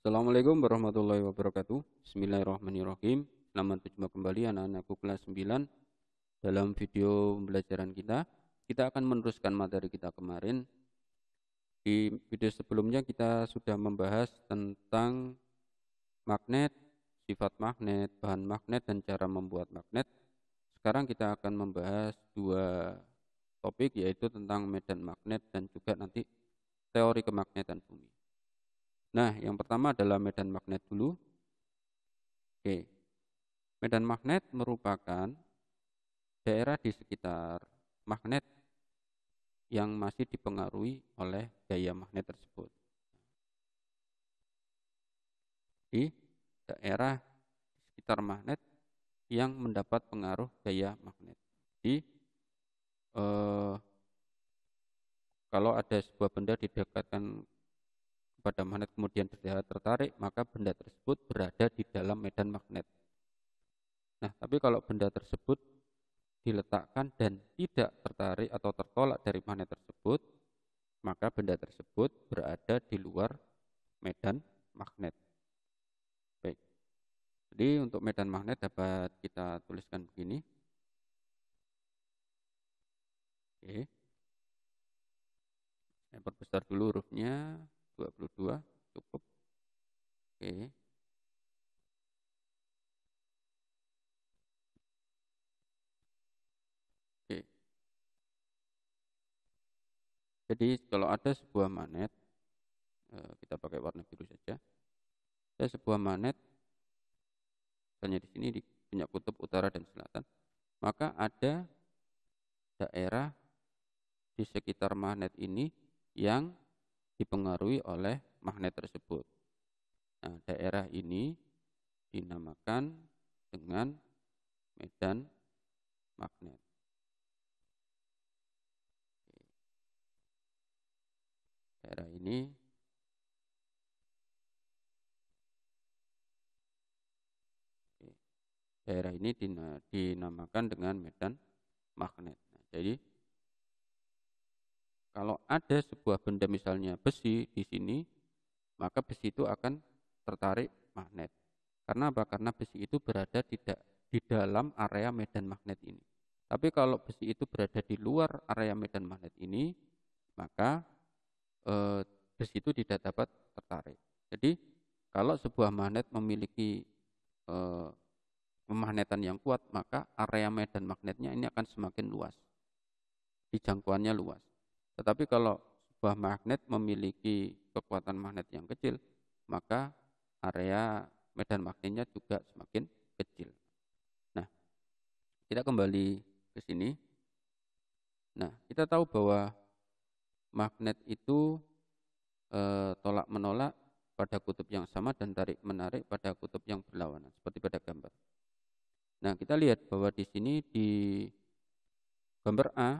Assalamualaikum warahmatullahi wabarakatuh. Bismillahirrahmanirrahim. Selamat berjumpa kembali anak-anakku kelas 9. Dalam video pembelajaran kita, kita akan meneruskan materi kita kemarin. Di video sebelumnya kita sudah membahas tentang magnet, sifat magnet, bahan magnet, dan cara membuat magnet. Sekarang kita akan membahas dua topik yaitu tentang medan magnet dan juga nanti teori kemagnetan bumi. Nah, yang pertama adalah medan magnet dulu. Oke. Medan magnet merupakan daerah di sekitar magnet yang masih dipengaruhi oleh daya magnet tersebut. Di daerah di sekitar magnet yang mendapat pengaruh daya magnet. Jadi eh, kalau ada sebuah benda didekatkan pada magnet kemudian terlihat tertarik, maka benda tersebut berada di dalam medan magnet. Nah, tapi kalau benda tersebut diletakkan dan tidak tertarik atau tertolak dari magnet tersebut, maka benda tersebut berada di luar medan magnet. Baik. Jadi untuk medan magnet dapat kita tuliskan begini. Oke. Saya perbesar dulu hurufnya. 22 cukup. Oke. Oke. Jadi kalau ada sebuah magnet eh, kita pakai warna biru saja. Ada sebuah magnet misalnya di sini di punya kutub utara dan selatan, maka ada daerah di sekitar magnet ini yang dipengaruhi oleh magnet tersebut. Nah, daerah ini dinamakan dengan medan magnet. Daerah ini daerah ini dinamakan dengan medan magnet. Nah, jadi kalau ada sebuah benda misalnya besi di sini, maka besi itu akan tertarik magnet. Karena apa? Karena besi itu berada tidak di dalam area medan magnet ini. Tapi kalau besi itu berada di luar area medan magnet ini, maka e, besi itu tidak dapat tertarik. Jadi kalau sebuah magnet memiliki e, pemagnetan yang kuat, maka area medan magnetnya ini akan semakin luas. Di jangkauannya luas. Tetapi kalau sebuah magnet memiliki kekuatan magnet yang kecil, maka area medan magnetnya juga semakin kecil. Nah, kita kembali ke sini. Nah, kita tahu bahwa magnet itu e, eh, tolak menolak pada kutub yang sama dan tarik menarik pada kutub yang berlawanan, seperti pada gambar. Nah, kita lihat bahwa di sini di gambar A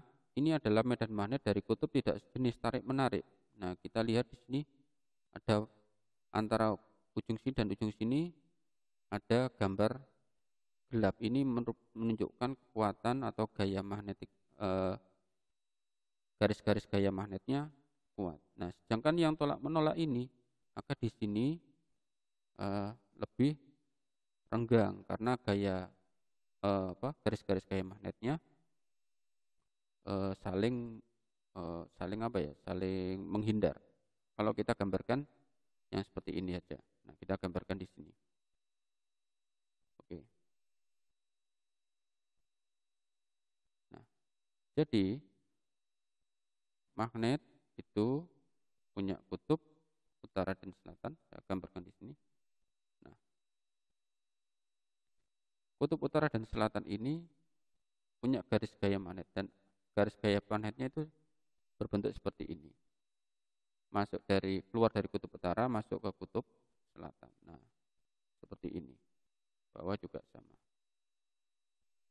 ini adalah medan magnet dari kutub tidak sejenis tarik menarik. Nah, kita lihat di sini ada antara ujung sini dan ujung sini ada gambar gelap. Ini menunjukkan kekuatan atau gaya magnetik eh, garis-garis eh, gaya magnetnya kuat. Nah, sedangkan yang tolak menolak ini maka di sini eh, lebih renggang karena gaya eh, apa garis-garis gaya magnetnya uh, saling uh, saling apa ya saling menghindar kalau kita gambarkan yang seperti ini aja nah kita gambarkan di sini oke nah jadi magnet itu punya kutub utara dan selatan saya gambarkan di sini nah kutub utara dan selatan ini punya garis gaya magnet dan garis gaya planetnya itu berbentuk seperti ini. Masuk dari keluar dari kutub utara masuk ke kutub selatan. Nah, seperti ini. Bawah juga sama.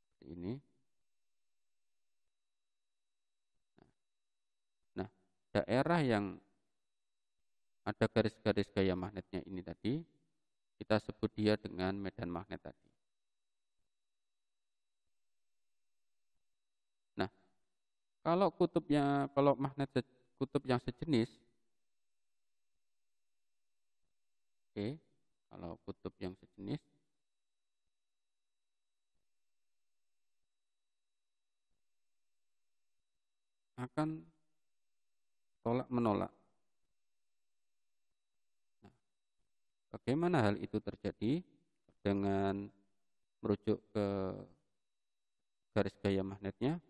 Seperti ini. Nah, nah daerah yang ada garis-garis gaya magnetnya ini tadi kita sebut dia dengan medan magnet tadi. Kalau kutubnya kalau magnet kutub yang sejenis Oke, okay, kalau kutub yang sejenis akan tolak menolak. Nah, bagaimana hal itu terjadi dengan merujuk ke garis gaya magnetnya?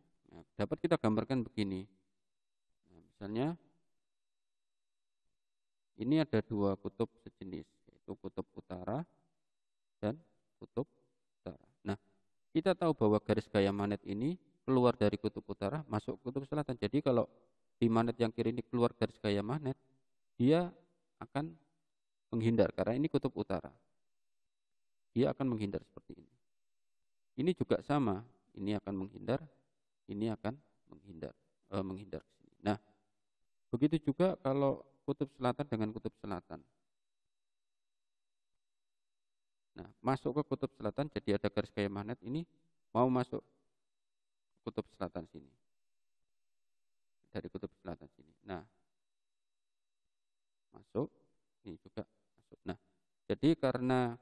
dapat kita gambarkan begini. Nah, misalnya ini ada dua kutub sejenis, yaitu kutub utara dan kutub utara. Nah, kita tahu bahwa garis gaya magnet ini keluar dari kutub utara masuk kutub selatan. Jadi kalau di magnet yang kiri ini keluar garis gaya magnet, dia akan menghindar karena ini kutub utara. Dia akan menghindar seperti ini. Ini juga sama, ini akan menghindar ini akan menghindar e, menghindar sini. Nah, begitu juga kalau kutub selatan dengan kutub selatan. Nah, masuk ke kutub selatan jadi ada garis kayak magnet ini mau masuk kutub selatan sini. Dari kutub selatan sini. Nah, masuk ini juga masuk. Nah, jadi karena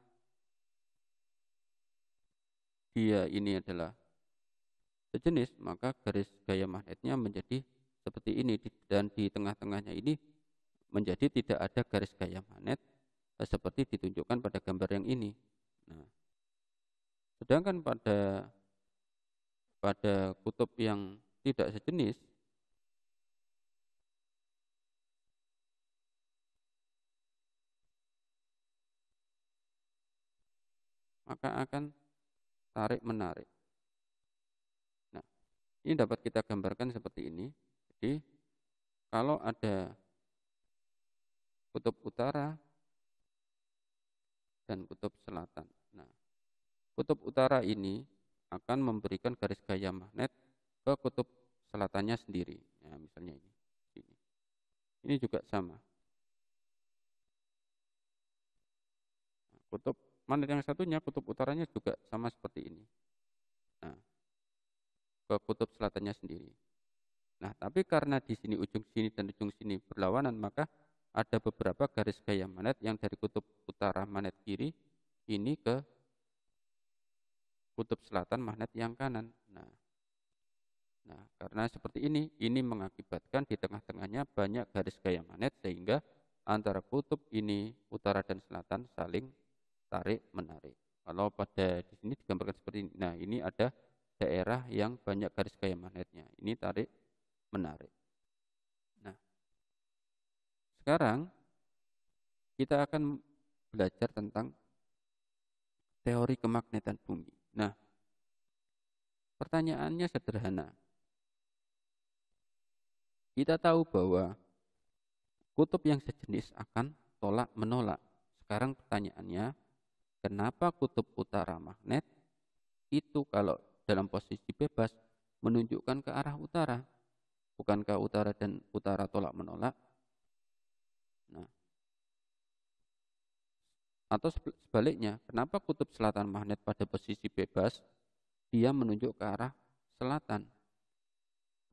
dia ini adalah sejenis maka garis gaya magnetnya menjadi seperti ini dan di tengah-tengahnya ini menjadi tidak ada garis gaya magnet eh, seperti ditunjukkan pada gambar yang ini. Nah, sedangkan pada pada kutub yang tidak sejenis maka akan tarik menarik. Ini dapat kita gambarkan seperti ini. Jadi kalau ada kutub utara dan kutub selatan. Nah, kutub utara ini akan memberikan garis gaya magnet ke kutub selatannya sendiri. Nah, misalnya ini. Ini, ini juga sama. Nah, kutub magnet yang satunya, kutub utaranya juga sama seperti ini ke kutub selatannya sendiri. Nah, tapi karena di sini ujung sini dan ujung sini berlawanan, maka ada beberapa garis gaya magnet yang dari kutub utara magnet kiri ini ke kutub selatan magnet yang kanan. Nah, nah karena seperti ini, ini mengakibatkan di tengah-tengahnya banyak garis gaya magnet sehingga antara kutub ini utara dan selatan saling tarik menarik. Kalau pada di sini digambarkan seperti ini. Nah, ini ada daerah yang banyak garis gaya magnetnya. Ini tarik menarik. Nah, sekarang kita akan belajar tentang teori kemagnetan bumi. Nah, pertanyaannya sederhana. Kita tahu bahwa kutub yang sejenis akan tolak menolak. Sekarang pertanyaannya, kenapa kutub utara magnet itu kalau dalam posisi bebas menunjukkan ke arah utara. Bukankah utara dan utara tolak menolak? Nah. Atau sebaliknya, kenapa kutub selatan magnet pada posisi bebas dia menunjuk ke arah selatan?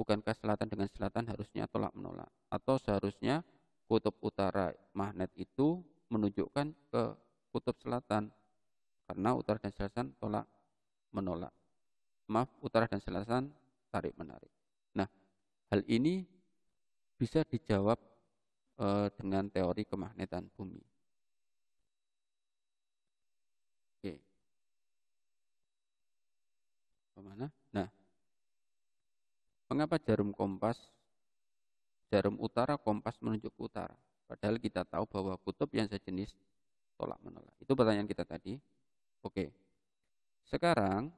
Bukankah selatan dengan selatan harusnya tolak menolak? Atau seharusnya kutub utara magnet itu menunjukkan ke kutub selatan karena utara dan selatan tolak menolak maaf utara dan selatan tarik menarik. Nah, hal ini bisa dijawab e, dengan teori kemagnetan bumi. Oke. Kemana? Nah, mengapa jarum kompas jarum utara kompas menunjuk ke utara? Padahal kita tahu bahwa kutub yang sejenis tolak menolak. Itu pertanyaan kita tadi. Oke. Sekarang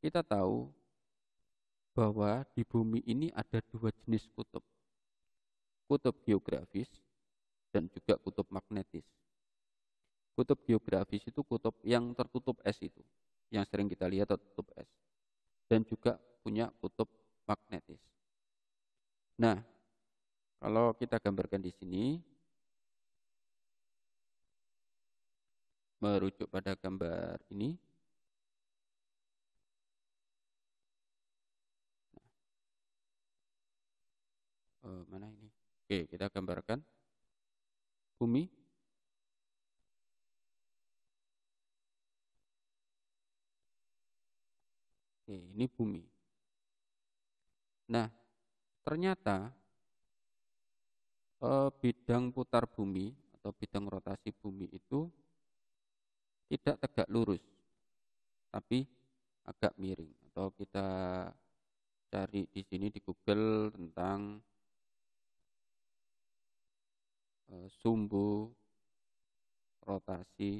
kita tahu bahwa di bumi ini ada dua jenis kutub. Kutub geografis dan juga kutub magnetis. Kutub geografis itu kutub yang tertutup es itu, yang sering kita lihat tertutup es. Dan juga punya kutub magnetis. Nah, kalau kita gambarkan di sini, merujuk pada gambar ini, mana ini? Oke, kita gambarkan. Bumi. Oke, ini bumi. Nah, ternyata eh, bidang putar bumi atau bidang rotasi bumi itu tidak tegak lurus, tapi agak miring. Atau kita cari di sini di Google tentang Eh, sumbu rotasi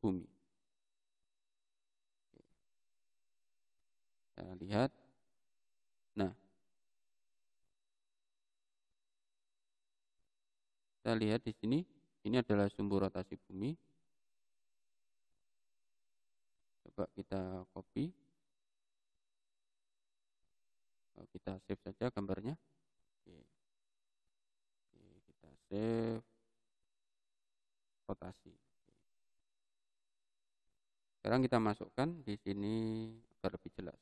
bumi. Kita lihat. Nah, kita lihat di sini. Ini adalah sumbu rotasi bumi. Coba kita copy. Kita save saja gambarnya rotasi sekarang kita masukkan di sini agar lebih jelas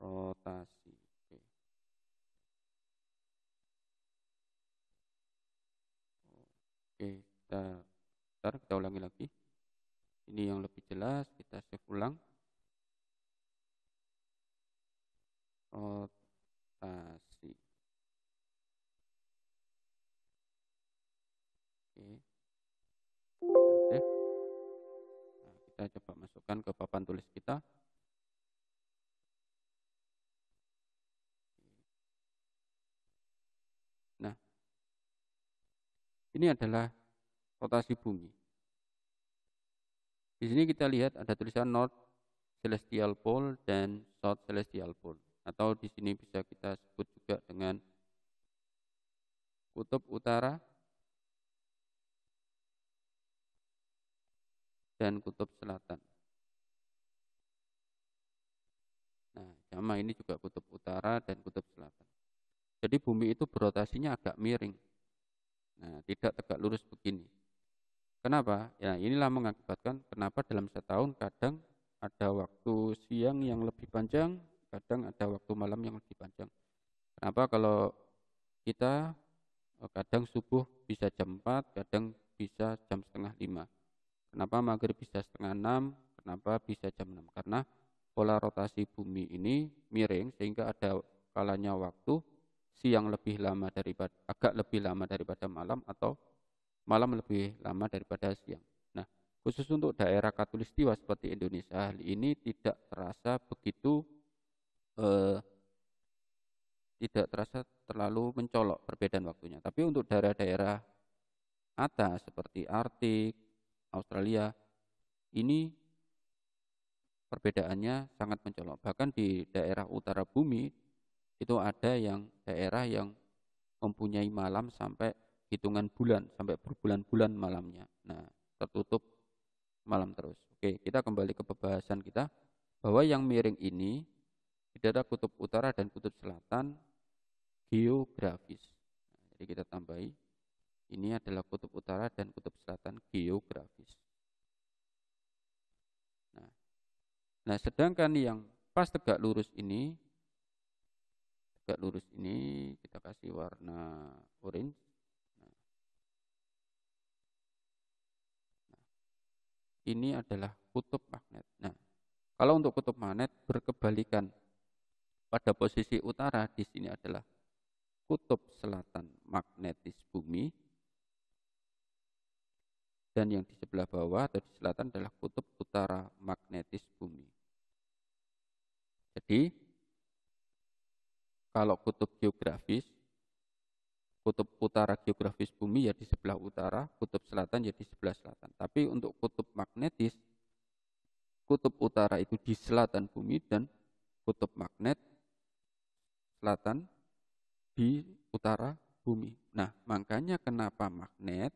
rotasi Oke. kita ntar kita ulangi lagi ini yang lebih jelas kita save ulang rotasi Nah, kita coba masukkan ke papan tulis kita nah ini adalah rotasi bumi di sini kita lihat ada tulisan North Celestial Pole dan South Celestial Pole atau di sini bisa kita sebut juga dengan kutub utara dan kutub selatan. Nah, sama ini juga kutub utara dan kutub selatan. Jadi bumi itu berotasinya agak miring. Nah, tidak tegak lurus begini. Kenapa? Ya, inilah mengakibatkan kenapa dalam setahun kadang ada waktu siang yang lebih panjang, kadang ada waktu malam yang lebih panjang. Kenapa kalau kita eh, kadang subuh bisa jam 4, kadang bisa jam setengah 5. Kenapa maghrib bisa setengah enam? Kenapa bisa jam enam? Karena pola rotasi bumi ini miring sehingga ada kalanya waktu siang lebih lama daripada agak lebih lama daripada malam atau malam lebih lama daripada siang. Nah, khusus untuk daerah katulistiwa seperti Indonesia hal ini tidak terasa begitu eh, tidak terasa terlalu mencolok perbedaan waktunya. Tapi untuk daerah-daerah atas seperti Artik, Australia ini perbedaannya sangat mencolok. Bahkan di daerah utara bumi itu ada yang daerah yang mempunyai malam sampai hitungan bulan, sampai berbulan-bulan malamnya. Nah, tertutup malam terus. Oke, kita kembali ke pembahasan kita bahwa yang miring ini tidak ada kutub utara dan kutub selatan geografis. Nah, jadi kita tambahi ini adalah kutub utara dan kutub selatan geografis. Nah, nah, sedangkan yang pas tegak lurus ini tegak lurus ini kita kasih warna orange. Nah, nah, ini adalah kutub magnet. Nah, kalau untuk kutub magnet berkebalikan pada posisi utara di sini adalah kutub selatan magnetis bumi dan yang di sebelah bawah atau di selatan adalah kutub utara magnetis bumi. Jadi kalau kutub geografis kutub utara geografis bumi ya di sebelah utara, kutub selatan ya di sebelah selatan. Tapi untuk kutub magnetis kutub utara itu di selatan bumi dan kutub magnet selatan di utara bumi. Nah, makanya kenapa magnet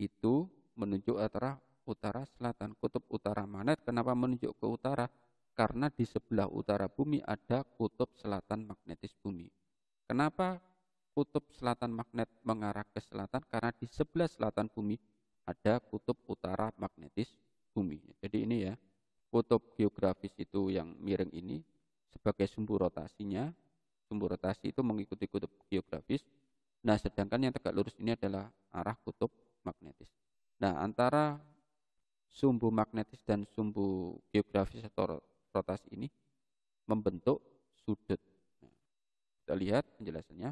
itu menunjuk utara utara selatan kutub utara magnet kenapa menunjuk ke utara karena di sebelah utara bumi ada kutub selatan magnetis bumi kenapa kutub selatan magnet mengarah ke selatan karena di sebelah selatan bumi ada kutub utara magnetis bumi jadi ini ya kutub geografis itu yang miring ini sebagai sumbu rotasinya sumbu rotasi itu mengikuti kutub geografis nah sedangkan yang tegak lurus ini adalah arah kutub magnetis. Nah, antara sumbu magnetis dan sumbu geografis atau rotasi ini membentuk sudut. Nah, kita lihat penjelasannya.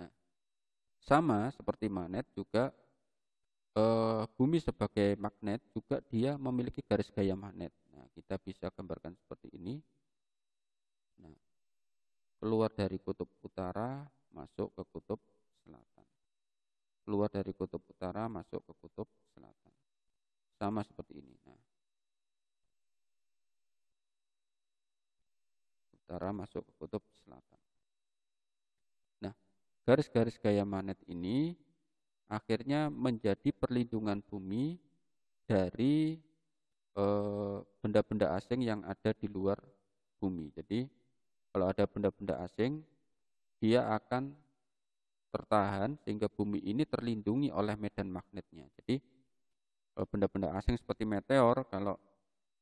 Nah, sama seperti magnet juga eh, bumi sebagai magnet juga dia memiliki garis gaya magnet. Nah, kita bisa gambarkan seperti ini. Nah, keluar dari kutub utara masuk ke kutub selatan keluar dari kutub utara masuk ke kutub selatan. Sama seperti ini. Nah. Utara masuk ke kutub selatan. Nah, garis-garis gaya magnet ini akhirnya menjadi perlindungan bumi dari eh, benda-benda asing yang ada di luar bumi. Jadi kalau ada benda-benda asing, dia akan tertahan sehingga bumi ini terlindungi oleh medan magnetnya. Jadi eh, benda-benda asing seperti meteor kalau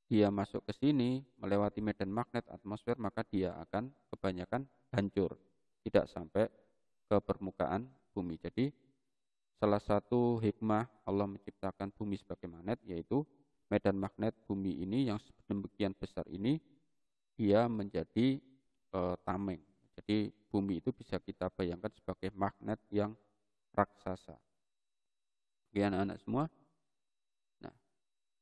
dia masuk ke sini melewati medan magnet atmosfer maka dia akan kebanyakan hancur, tidak sampai ke permukaan bumi. Jadi salah satu hikmah Allah menciptakan bumi sebagai magnet yaitu medan magnet bumi ini yang sedemikian besar ini dia menjadi e, tameng. Jadi bumi itu bisa kita bayangkan sebagai magnet yang raksasa. Oke anak-anak semua. Nah,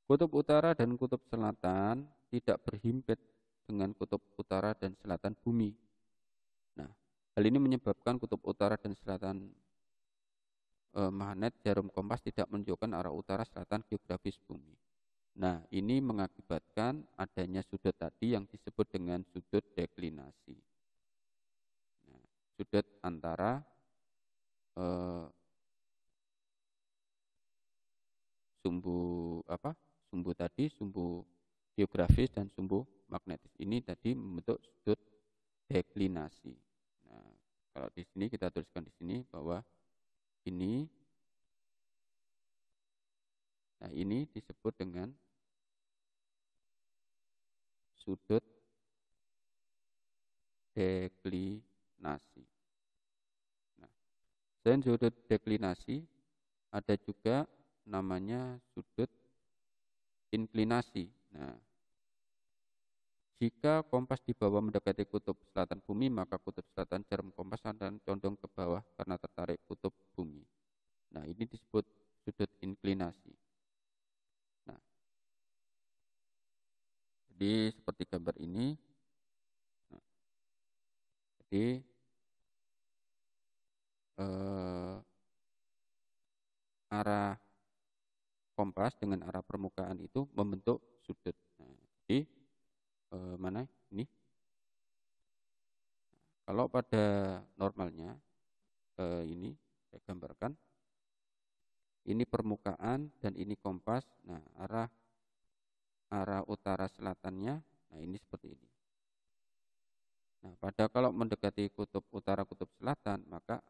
kutub utara dan kutub selatan tidak berhimpit dengan kutub utara dan selatan bumi. Nah, hal ini menyebabkan kutub utara dan selatan e, magnet jarum kompas tidak menunjukkan arah utara selatan geografis bumi. Nah, ini mengakibatkan adanya sudut tadi yang disebut dengan sudut deklinasi sudut antara eh, sumbu apa sumbu tadi sumbu geografis dan sumbu magnetis ini tadi membentuk sudut deklinasi. Nah, kalau di sini kita tuliskan di sini bahwa ini nah ini disebut dengan sudut deklinasi nasi. Nah, selain sudut deklinasi, ada juga namanya sudut inklinasi. Nah, jika kompas di bawah mendekati kutub selatan bumi, maka kutub selatan jarum kompas akan condong ke bawah karena tertarik kutub bumi. Nah, ini disebut sudut inklinasi. Nah, jadi seperti gambar ini. Nah, jadi eh, arah kompas dengan arah permukaan itu membentuk sudut. Nah, jadi eh, mana ini? Kalau pada normalnya eh, ini saya gambarkan ini permukaan dan ini kompas. Nah, arah arah utara selatannya nah ini seperti ini. Nah, pada kalau mendekati kutub utara kutub selatan, maka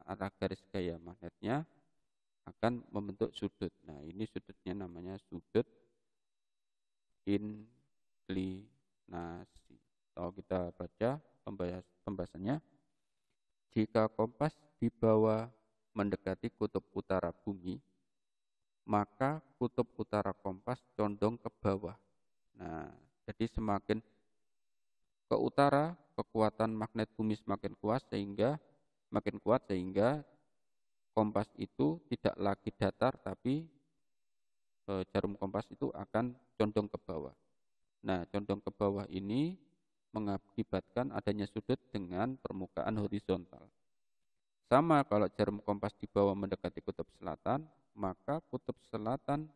untuk sudut. Nah, ini sudutnya namanya sudut inklinasi. Kalau kita baca pembahasan pembahasannya, jika kompas dibawa mendekati kutub utara bumi, maka kutub utara kompas condong ke bawah. Nah, jadi semakin ke utara, kekuatan magnet bumi semakin kuat sehingga makin kuat sehingga kompas itu tidak lagi datar tapi e, jarum kompas itu akan condong ke bawah. Nah, condong ke bawah ini mengakibatkan adanya sudut dengan permukaan horizontal. Sama kalau jarum kompas di bawah mendekati kutub selatan, maka kutub selatan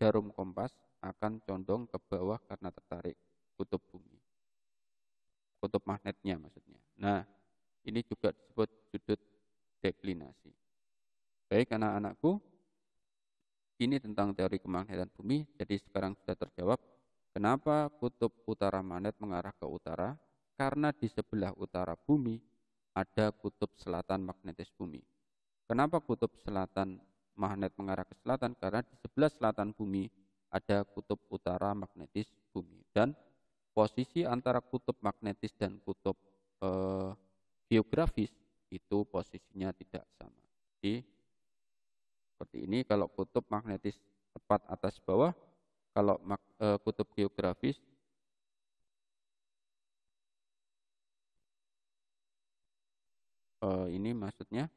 jarum kompas akan condong ke bawah karena tertarik kutub bumi. Kutub magnetnya maksudnya. Nah, ini juga disebut sudut deklinasi. Baik anak-anakku, ini tentang teori kemagnetan bumi. Jadi sekarang sudah terjawab kenapa kutub utara magnet mengarah ke utara? Karena di sebelah utara bumi ada kutub selatan magnetis bumi. Kenapa kutub selatan magnet mengarah ke selatan? Karena di sebelah selatan bumi ada kutub utara magnetis bumi dan posisi antara kutub magnetis dan kutub eh, geografis itu posisinya tidak seperti ini kalau kutub magnetis tepat atas bawah kalau e, kutub geografis e, ini maksudnya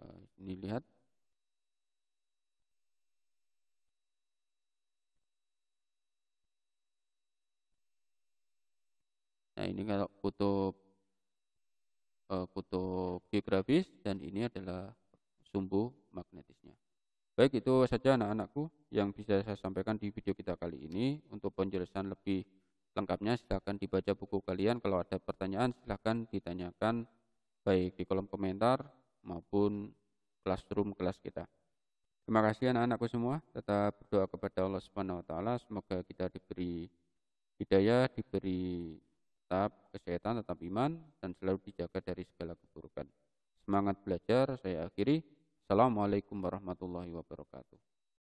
e, ini lihat Nah, ini kalau kutub uh, eh, kutub geografis dan ini adalah sumbu magnetisnya. Baik itu saja anak-anakku yang bisa saya sampaikan di video kita kali ini. Untuk penjelasan lebih lengkapnya silahkan dibaca buku kalian. Kalau ada pertanyaan silahkan ditanyakan baik di kolom komentar maupun classroom kelas kita. Terima kasih anak-anakku semua. Tetap berdoa kepada Allah Subhanahu wa taala semoga kita diberi hidayah, diberi tetap kesehatan, tetap iman, dan selalu dijaga dari segala keburukan. Semangat belajar, saya akhiri. Assalamualaikum warahmatullahi wabarakatuh.